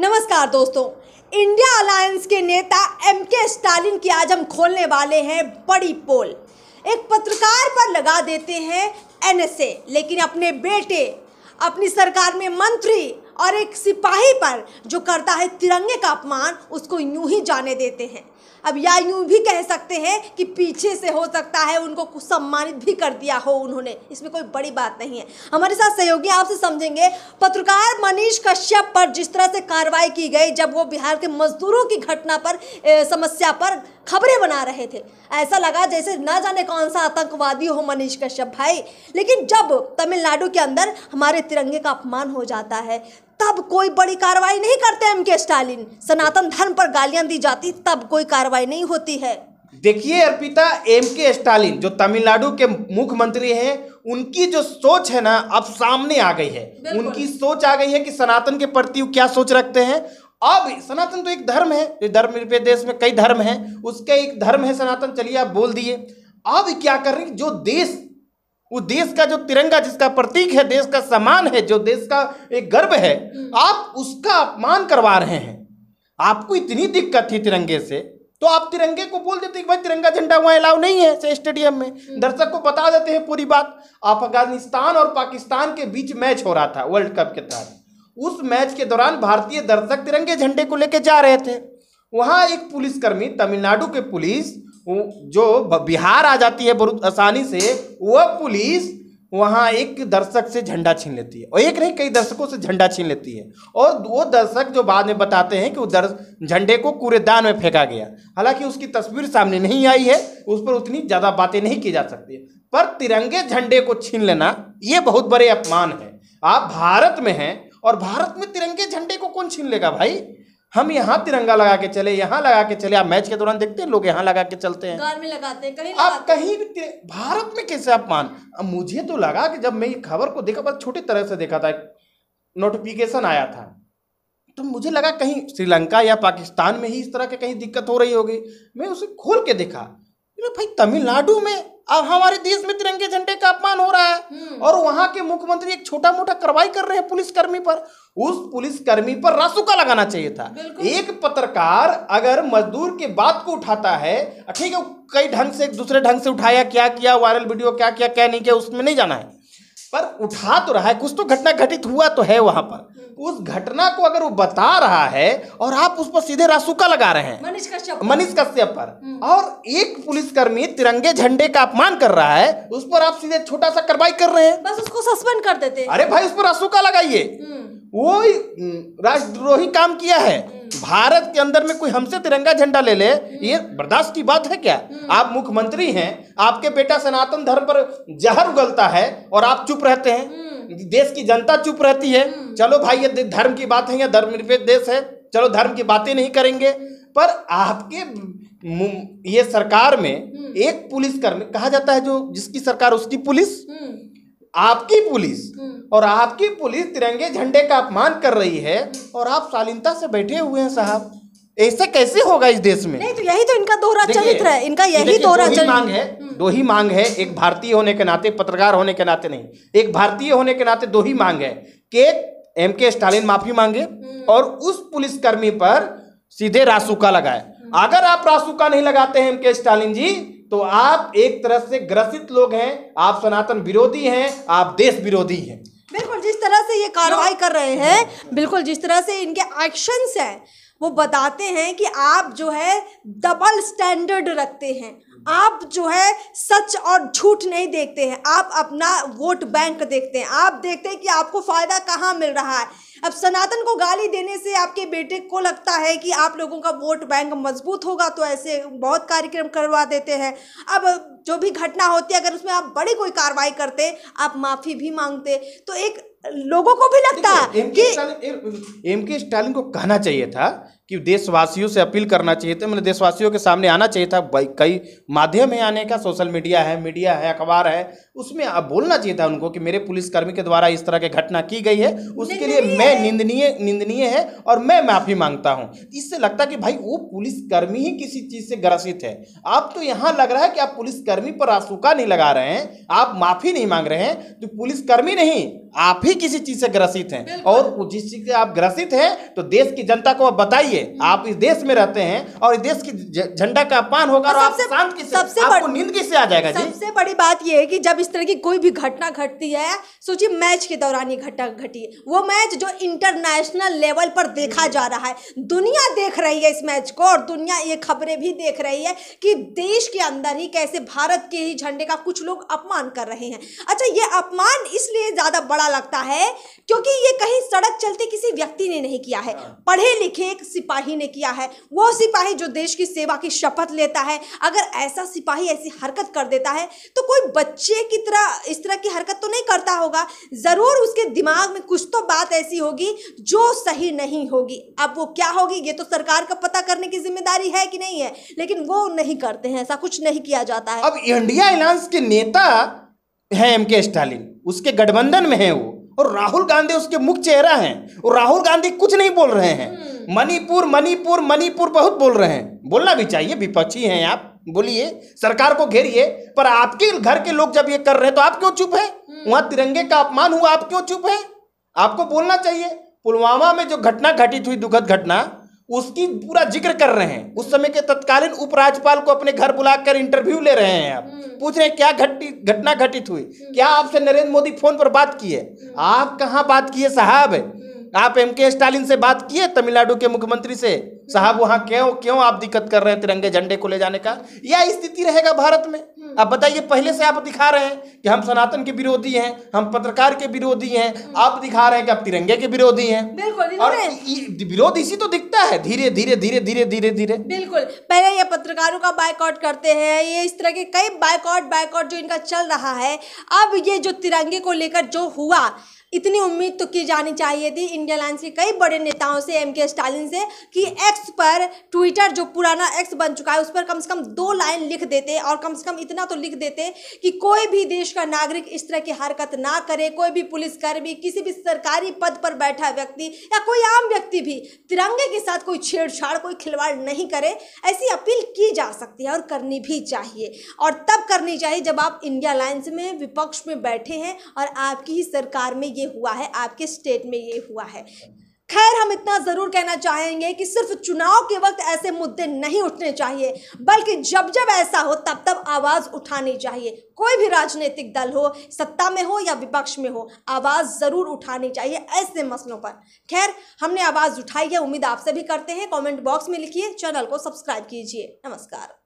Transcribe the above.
नमस्कार दोस्तों India alliance के नेता एम के स्टालिन की आज हम खोलने वाले हैं बड़ी पोल एक पत्रकार पर लगा देते हैं एनएसए लेकिन अपने बेटे अपनी सरकार में मंत्री और एक सिपाही पर जो करता है तिरंगे का अपमान उसको यूं ही जाने देते हैं अब या यूं भी कह सकते हैं कि पीछे से हो सकता है उनको सम्मानित भी कर दिया हो उन्होंने इसमें कोई बड़ी बात नहीं है हमारे साथ सहयोगी आपसे समझेंगे पत्रकार मनीष कश्यप पर जिस तरह से कार्रवाई की गई जब वो बिहार के मजदूरों की घटना पर ए, समस्या पर खबरें बना रहे थे ऐसा लगा जैसे ना जाने कौन सा आतंकवादी हो मनीष कश्यप भाई लेकिन जब तमिलनाडु के अंदर हमारे तिरंगे का अपमान हो जाता है तब कोई बड़ी कार्रवाई नहीं करते एम के स्टालिन सनातन धर्म पर गालियां दी जाती तब कोई कार्रवाई नहीं होती है देखिए अर्पिता एम के स्टालिन जो तमिलनाडु के मुख्यमंत्री हैं उनकी जो सोच है ना अब सामने आ गई है उनकी सोच आ गई है कि सनातन के प्रति वो क्या सोच रखते हैं अब सनातन तो एक धर्म है धर्म निरपेक्ष देश में कई धर्म है उसके एक धर्म है सनातन चलिए आप बोल दिए अब क्या कर रहे जो देश वो देश का जो तिरंगा जिसका प्रतीक है देश का सम्मान है जो देश का एक गर्व है आप उसका अपमान करवा रहे हैं आपको इतनी दिक्कत थी तिरंगे से तो आप तिरंगे को बोल देते कि भाई तिरंगा झंडा वहाँ अलाउ नहीं है स्टेडियम में हम्म। दर्शक को बता देते हैं पूरी बात आप अफगानिस्तान और पाकिस्तान के बीच मैच हो रहा था वर्ल्ड कप के तहत उस मैच के दौरान भारतीय दर्शक तिरंगे झंडे को लेकर जा रहे थे वहाँ एक पुलिसकर्मी तमिलनाडु के पुलिस जो बिहार आ जाती है बहुत आसानी से वह पुलिस वहाँ एक दर्शक से झंडा छीन लेती है और एक नहीं कई दर्शकों से झंडा छीन लेती है और वो दर्शक जो बाद में बताते हैं कि वो दर्श झंडे को कूड़ेदान में फेंका गया हालांकि उसकी तस्वीर सामने नहीं आई है उस पर उतनी ज़्यादा बातें नहीं की जा सकती पर तिरंगे झंडे को छीन लेना ये बहुत बड़े अपमान है आप भारत में हैं और भारत में तिरंगे झंडे को कौन छीन लेगा भाई हम यहाँ तिरंगा लगा के चले यहाँ लगा के चले आप मैच के दौरान देखते हैं लोग यहाँ लगा के चलते हैं में लगाते हैं कहीं आप कहीं भी भारत में कैसे आप मान अब मुझे तो लगा कि जब मैं ये खबर को देखा पर छोटी तरह से देखा था नोटिफिकेशन आया था तो मुझे लगा कहीं श्रीलंका या पाकिस्तान में ही इस तरह की कहीं दिक्कत हो रही होगी मैं उसे खोल के देखा भाई तमिलनाडु में अब हमारे देश में तिरंगे झंडे का अपमान हो रहा है हम्म। और वहां के मुख्यमंत्री एक छोटा मोटा कार्रवाई कर रहे हैं पुलिसकर्मी पर उस पुलिसकर्मी पर रासुका लगाना चाहिए था एक पत्रकार अगर मजदूर के बात को उठाता है ठीक है कई ढंग से दूसरे ढंग से उठाया क्या किया वायरल वीडियो क्या किया क्या नहीं किया उसमें नहीं जाना है पर उठा तो रहा है कुछ तो घटना घटित हुआ तो है वहां पर उस घटना को अगर वो बता रहा है और आप उस पर सीधे रासुका लगा रहे हैं मनीष कश्यप पर हम्म। और एक पुलिसकर्मी तिरंगे झंडे का अपमान कर रहा है उस पर आप सीधे छोटा सा कार्रवाई कर रहे हैं बस उसको सस्पेंड कर देते अरे भाई उस पर रासुका लगाइए हम्म। वो हम्म, राष्ट्रद्रोही काम किया है भारत के अंदर में कोई हमसे तिरंगा झंडा ले ले ये बर्दाश्त की बात है क्या आप मुख्यमंत्री हैं आपके बेटा सनातन धर्म पर जहर उगलता है और आप चुप रहते हैं देश की जनता चुप रहती है हम्म। चलो भाई ये धर्म की बात है या धर्मनिरपेक्ष देश है चलो धर्म की बातें नहीं करेंगे पर आपके ये सरकार में हम्म। एक पुलिस करने कहा जाता है जो जिसकी सरकार उसकी पुलिस हम्म। आपकी पुलिस और आपकी पुलिस तिरंगे झंडे का अपमान कर रही है और आप शालीनता से बैठे हुए हैं साहब ऐसे कैसे होगा इस देश में नहीं तो यही तो इनका दोहरा चरित्र है इनका यही दोहरा दो मांग है हम्म। दो ही मांग है एक भारतीय होने के नाते पत्रकार होने के नाते नहीं एक भारतीय होने के नाते दो ही मांग है कि एम के स्टालिन माफी मांगे हम्म। और उस पुलिसकर्मी पर सीधे रासुका लगाए हम्म। अगर आप रासुका नहीं लगाते हैं एम स्टालिन जी तो आप एक तरह से ग्रसित लोग हैं आप सनातन विरोधी हैं आप देश विरोधी हैं बिल्कुल जिस तरह से ये कार्रवाई कर रहे हैं बिल्कुल जिस तरह से इनके एक्शंस हैं वो बताते हैं कि आप जो है डबल स्टैंडर्ड रखते हैं आप जो है सच और झूठ नहीं देखते हैं आप अपना वोट बैंक देखते हैं आप देखते हैं कि आपको फ़ायदा कहाँ मिल रहा है अब सनातन को गाली देने से आपके बेटे को लगता है कि आप लोगों का वोट बैंक मजबूत होगा तो ऐसे बहुत कार्यक्रम करवा देते हैं अब जो भी घटना होती है अगर उसमें आप बड़ी कोई कार्रवाई करते आप माफ़ी भी मांगते तो एक लोगों को भी लगता है कि एम के स्टालिन को कहना चाहिए था कि देशवासियों से अपील करना चाहिए था मैंने देशवासियों के सामने आना चाहिए था कई माध्यम है आने का सोशल मीडिया है मीडिया है अखबार है उसमें आप बोलना चाहिए था उनको कि मेरे पुलिसकर्मी के द्वारा इस तरह की घटना की गई है उसके लिए मैं निंदनीय निंदनीय है और मैं माफ़ी मांगता हूँ इससे लगता कि भाई वो पुलिसकर्मी ही किसी चीज़ से ग्रसित है आप तो यहाँ लग रहा है कि आप पुलिसकर्मी पर आसूका नहीं लगा रहे हैं आप माफ़ी नहीं मांग रहे हैं तो पुलिसकर्मी नहीं आप ही किसी चीज से ग्रसित हैं और जिस चीज से आप ग्रसित हैं तो देश की जनता को आप बताइए हम्म। आप इस देश में रहते हैं और इस देश की झंडा का अपमान होगा और आप शांत किससे आपको नींद किससे आ जाएगा जी सबसे बड़ी बात यह है कि जब इस तरह की कोई भी घटना घटती है सोचिए मैच के दौरान ये घटना घटी है वो मैच जो इंटरनेशनल लेवल पर देखा जा रहा है दुनिया देख रही है इस मैच को और दुनिया ये खबरें भी देख रही है कि देश के अंदर ही कैसे भारत के ही झंडे का कुछ लोग अपमान कर रहे हैं अच्छा ये अपमान इसलिए ज़्यादा बड़ा लगता है क्योंकि ये कहीं सड़क चलते किसी व्यक्ति ने नहीं किया है हाँ। पढ़े लिखे एक सिपाही ने किया है वो सिपाही जो देश की सेवा की शपथ लेता है अगर ऐसा सिपाही ऐसी हरकत कर देता है तो कोई बच्चे की तरह इस तरह की हरकत तो नहीं करता होगा ज़रूर उसके दिमाग में कुछ तो बात ऐसी होगी जो सही नहीं होगी अब वो क्या होगी ये तो सरकार का पता करने की जिम्मेदारी है कि नहीं है लेकिन वो नहीं करते हैं ऐसा कुछ नहीं किया जाता है अब इंडिया अलायंस के नेता है एम के स्टालिन उसके गठबंधन में है वो और राहुल गांधी उसके मुख्य चेहरा हैं और राहुल गांधी कुछ नहीं बोल रहे हैं हम्म। मणिपुर मणिपुर मणिपुर बहुत बोल रहे हैं बोलना भी चाहिए विपक्षी हैं आप बोलिए सरकार को घेरिए पर आपके घर के लोग जब ये कर रहे हैं तो आप क्यों चुप है हम्म। वहां तिरंगे का अपमान हुआ आप क्यों चुप है आपको बोलना चाहिए पुलवामा में जो घटना घटित हुई दुखद घटना उसकी पूरा जिक्र कर रहे हैं उस समय के तत्कालीन उपराज्यपाल को अपने घर बुलाकर इंटरव्यू ले रहे हैं आप हम्म। पूछ रहे हैं क्या घटी घटना घटित हुई क्या आपसे नरेंद्र मोदी फोन पर बात की है हम्म। आप कहाँ बात किए साहब आप एम के स्टालिन से बात किए तमिलनाडु के मुख्यमंत्री से साहब वहां क्यों क्यों आप दिक्कत कर रहे हैं तिरंगे झंडे को ले जाने का यह स्थिति रहेगा भारत में आप बताइए पहले से आप दिखा रहे हैं कि हम सनातन के विरोधी हैं हम पत्रकार के विरोधी हैं आप दिखा रहे हैं कि आप तिरंगे के विरोधी हैं और विरोध इसी तो दिखता है धीरे धीरे धीरे धीरे धीरे धीरे बिल्कुल पहले ये पत्रकारों का बायकॉट करते हैं ये इस तरह के कई बायकॉट बायकॉट जो इनका चल रहा है अब ये जो तिरंगे को लेकर जो हुआ इतनी उम्मीद तो की जानी चाहिए थी इंडिया लाइन के कई बड़े नेताओं से एम के स्टालिन से कि एक्स पर ट्विटर जो पुराना एक्स बन चुका है उस पर कम से कम दो लाइन लिख देते और कम से कम इतना तो लिख देते कि कोई भी देश का नागरिक इस तरह की हरकत ना करे कोई भी पुलिसकर्मी किसी भी सरकारी पद पर बैठा व्यक्ति या कोई आम व्यक्ति भी तिरंगे के साथ कोई छेड़छाड़ कोई खिलवाड़ नहीं करे ऐसी अपील की जा सकती है और करनी भी चाहिए और तब करनी चाहिए जब आप इंडिया लाइन्स में विपक्ष में बैठे हैं और आपकी ही सरकार में ये ये हुआ है आपके स्टेट में ये हुआ है खैर हम इतना ज़रूर कहना चाहेंगे कि सिर्फ चुनाव के वक्त ऐसे मुद्दे नहीं उठने चाहिए बल्कि जब जब ऐसा हो तब तब आवाज़ उठानी चाहिए कोई भी राजनीतिक दल हो सत्ता में हो या विपक्ष में हो आवाज़ ज़रूर उठानी चाहिए ऐसे मसलों पर खैर हमने आवाज़ उठाई है उम्मीद आपसे भी करते हैं कमेंट बॉक्स में लिखिए चैनल को सब्सक्राइब कीजिए नमस्कार